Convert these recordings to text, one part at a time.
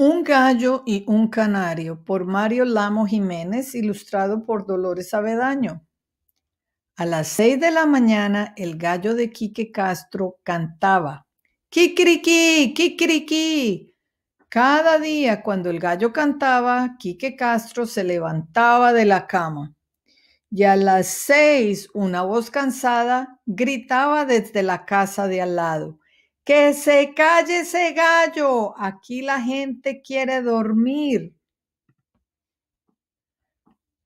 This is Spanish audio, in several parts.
Un gallo y un canario por Mario Lamo Jiménez, ilustrado por Dolores Avedaño. A las seis de la mañana el gallo de Quique Castro cantaba. ¡Kikiriki! ¡Kikiriki! Cada día cuando el gallo cantaba, Quique Castro se levantaba de la cama. Y a las seis una voz cansada gritaba desde la casa de al lado. Que se calle ese gallo. Aquí la gente quiere dormir.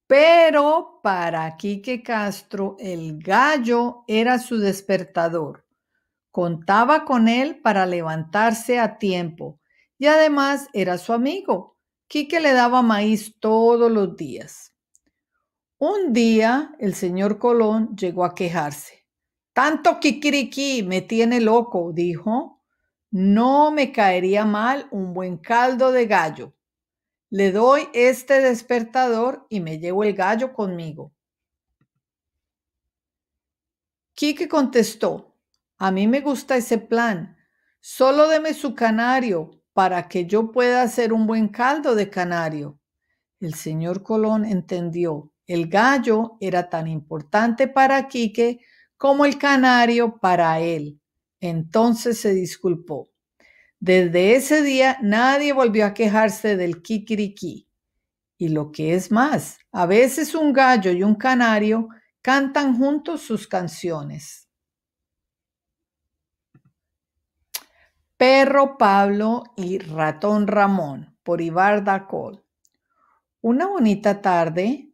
Pero para Quique Castro, el gallo era su despertador. Contaba con él para levantarse a tiempo y además era su amigo. Quique le daba maíz todos los días. Un día el señor Colón llegó a quejarse. Tanto kikiriki me tiene loco, dijo. No me caería mal un buen caldo de gallo. Le doy este despertador y me llevo el gallo conmigo. Quique contestó, a mí me gusta ese plan. Solo deme su canario para que yo pueda hacer un buen caldo de canario. El señor Colón entendió. El gallo era tan importante para Quique como el canario para él. Entonces se disculpó. Desde ese día nadie volvió a quejarse del kikiriki. Y lo que es más, a veces un gallo y un canario cantan juntos sus canciones. Perro Pablo y Ratón Ramón por Ibarda Col. Una bonita tarde,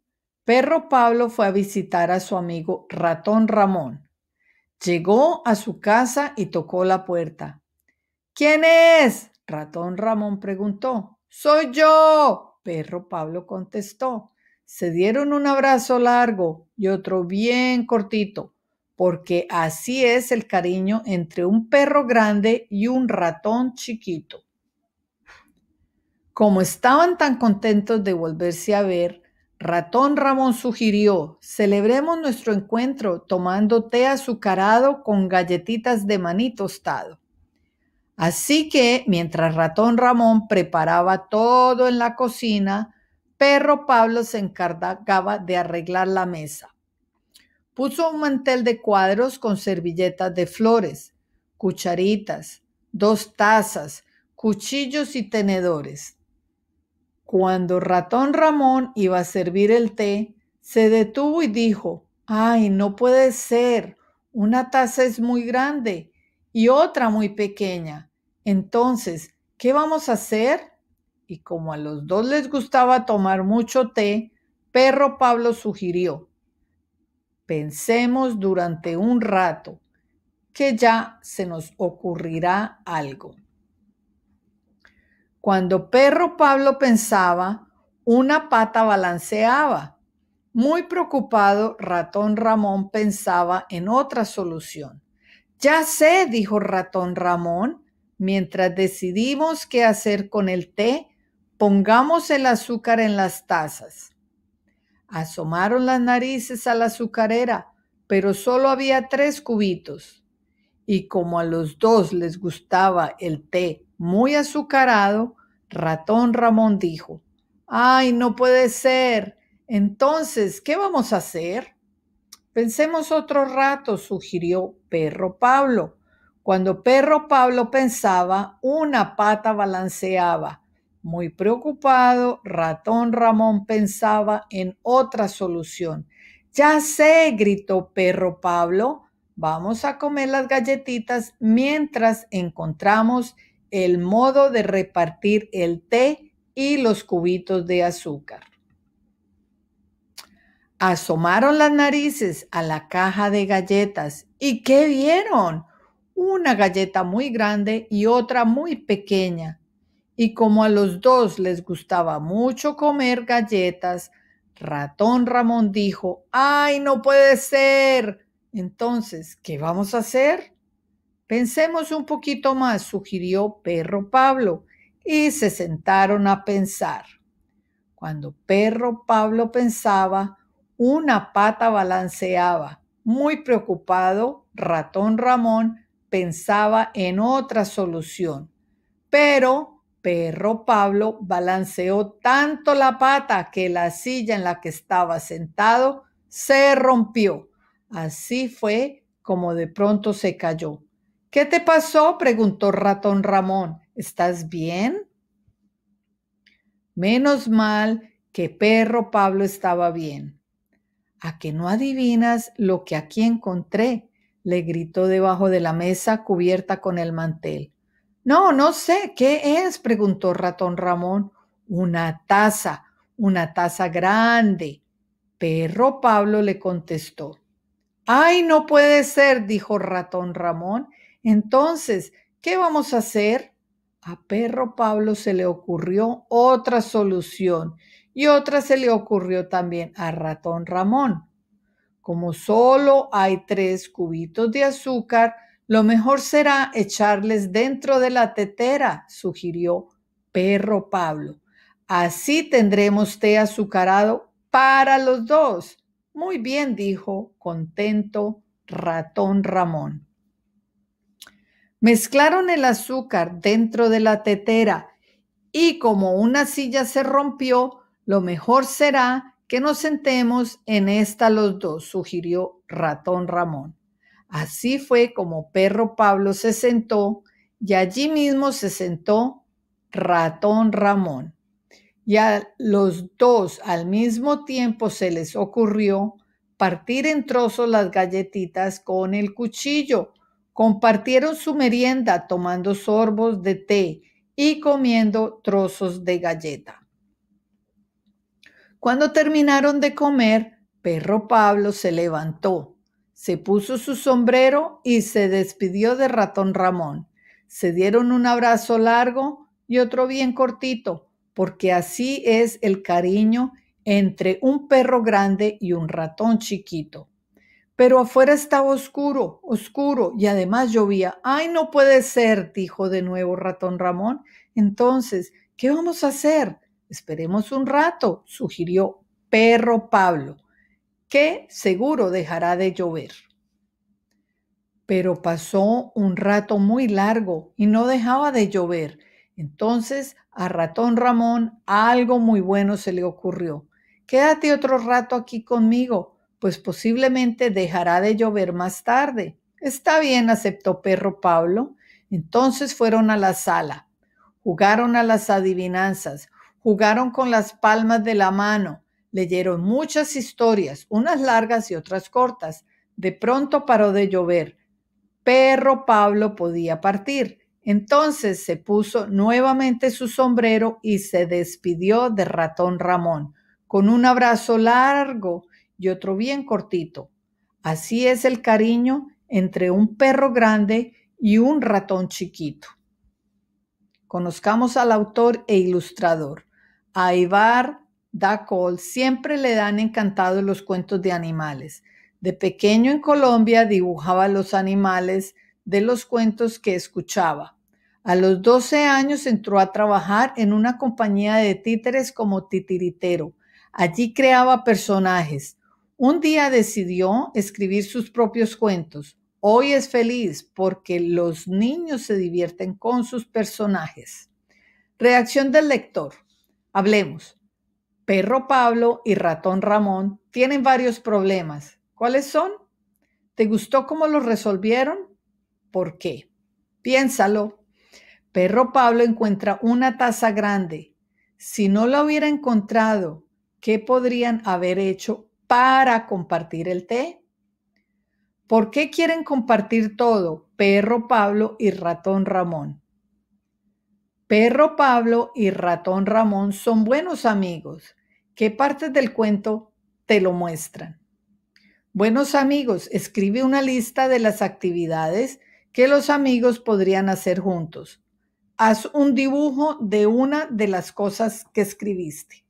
Perro Pablo fue a visitar a su amigo Ratón Ramón. Llegó a su casa y tocó la puerta. ¿Quién es? Ratón Ramón preguntó. Soy yo. Perro Pablo contestó. Se dieron un abrazo largo y otro bien cortito, porque así es el cariño entre un perro grande y un ratón chiquito. Como estaban tan contentos de volverse a ver, Ratón Ramón sugirió, celebremos nuestro encuentro tomando té azucarado con galletitas de maní tostado. Así que, mientras Ratón Ramón preparaba todo en la cocina, Perro Pablo se encargaba de arreglar la mesa. Puso un mantel de cuadros con servilletas de flores, cucharitas, dos tazas, cuchillos y tenedores. Cuando Ratón Ramón iba a servir el té, se detuvo y dijo, ¡ay, no puede ser! Una taza es muy grande y otra muy pequeña. Entonces, ¿qué vamos a hacer? Y como a los dos les gustaba tomar mucho té, Perro Pablo sugirió, pensemos durante un rato, que ya se nos ocurrirá algo. Cuando perro Pablo pensaba, una pata balanceaba. Muy preocupado, ratón Ramón pensaba en otra solución. Ya sé, dijo ratón Ramón, mientras decidimos qué hacer con el té, pongamos el azúcar en las tazas. Asomaron las narices a la azucarera, pero solo había tres cubitos. Y como a los dos les gustaba el té muy azucarado, Ratón Ramón dijo, ¡ay, no puede ser! Entonces, ¿qué vamos a hacer? Pensemos otro rato, sugirió Perro Pablo. Cuando Perro Pablo pensaba, una pata balanceaba. Muy preocupado, Ratón Ramón pensaba en otra solución. Ya sé, gritó Perro Pablo, vamos a comer las galletitas mientras encontramos el modo de repartir el té y los cubitos de azúcar. Asomaron las narices a la caja de galletas y ¿qué vieron? Una galleta muy grande y otra muy pequeña. Y como a los dos les gustaba mucho comer galletas, Ratón Ramón dijo, ¡ay, no puede ser! Entonces, ¿qué vamos a hacer? Pensemos un poquito más, sugirió Perro Pablo, y se sentaron a pensar. Cuando Perro Pablo pensaba, una pata balanceaba. Muy preocupado, Ratón Ramón pensaba en otra solución. Pero Perro Pablo balanceó tanto la pata que la silla en la que estaba sentado se rompió. Así fue como de pronto se cayó ¿Qué te pasó? preguntó Ratón Ramón. ¿Estás bien? Menos mal que perro Pablo estaba bien. A que no adivinas lo que aquí encontré, le gritó debajo de la mesa cubierta con el mantel. No, no sé, ¿qué es? preguntó Ratón Ramón. Una taza, una taza grande. Perro Pablo le contestó. Ay, no puede ser, dijo ratón Ramón. Entonces, ¿qué vamos a hacer? A perro Pablo se le ocurrió otra solución y otra se le ocurrió también a ratón Ramón. Como solo hay tres cubitos de azúcar, lo mejor será echarles dentro de la tetera, sugirió perro Pablo. Así tendremos té azucarado para los dos. Muy bien, dijo contento ratón Ramón. Mezclaron el azúcar dentro de la tetera y como una silla se rompió, lo mejor será que nos sentemos en esta los dos, sugirió ratón Ramón. Así fue como perro Pablo se sentó y allí mismo se sentó ratón Ramón y a los dos al mismo tiempo se les ocurrió partir en trozos las galletitas con el cuchillo. Compartieron su merienda tomando sorbos de té y comiendo trozos de galleta. Cuando terminaron de comer, Perro Pablo se levantó, se puso su sombrero y se despidió de Ratón Ramón. Se dieron un abrazo largo y otro bien cortito porque así es el cariño entre un perro grande y un ratón chiquito. Pero afuera estaba oscuro, oscuro, y además llovía. ¡Ay, no puede ser! dijo de nuevo ratón Ramón. Entonces, ¿qué vamos a hacer? Esperemos un rato, sugirió perro Pablo, que seguro dejará de llover. Pero pasó un rato muy largo y no dejaba de llover. Entonces a Ratón Ramón algo muy bueno se le ocurrió. Quédate otro rato aquí conmigo, pues posiblemente dejará de llover más tarde. Está bien, aceptó Perro Pablo. Entonces fueron a la sala, jugaron a las adivinanzas, jugaron con las palmas de la mano, leyeron muchas historias, unas largas y otras cortas. De pronto paró de llover. Perro Pablo podía partir. Entonces se puso nuevamente su sombrero y se despidió de ratón Ramón, con un abrazo largo y otro bien cortito. Así es el cariño entre un perro grande y un ratón chiquito. Conozcamos al autor e ilustrador. A Ivar Dacol siempre le dan encantado los cuentos de animales. De pequeño en Colombia dibujaba los animales de los cuentos que escuchaba. A los 12 años entró a trabajar en una compañía de títeres como titiritero. Allí creaba personajes. Un día decidió escribir sus propios cuentos. Hoy es feliz porque los niños se divierten con sus personajes. Reacción del lector. Hablemos. Perro Pablo y ratón Ramón tienen varios problemas. ¿Cuáles son? ¿Te gustó cómo los resolvieron? ¿Por qué? Piénsalo. Perro Pablo encuentra una taza grande. Si no la hubiera encontrado, ¿qué podrían haber hecho para compartir el té? ¿Por qué quieren compartir todo, Perro Pablo y Ratón Ramón? Perro Pablo y Ratón Ramón son buenos amigos. ¿Qué partes del cuento te lo muestran? Buenos amigos, escribe una lista de las actividades que los amigos podrían hacer juntos haz un dibujo de una de las cosas que escribiste.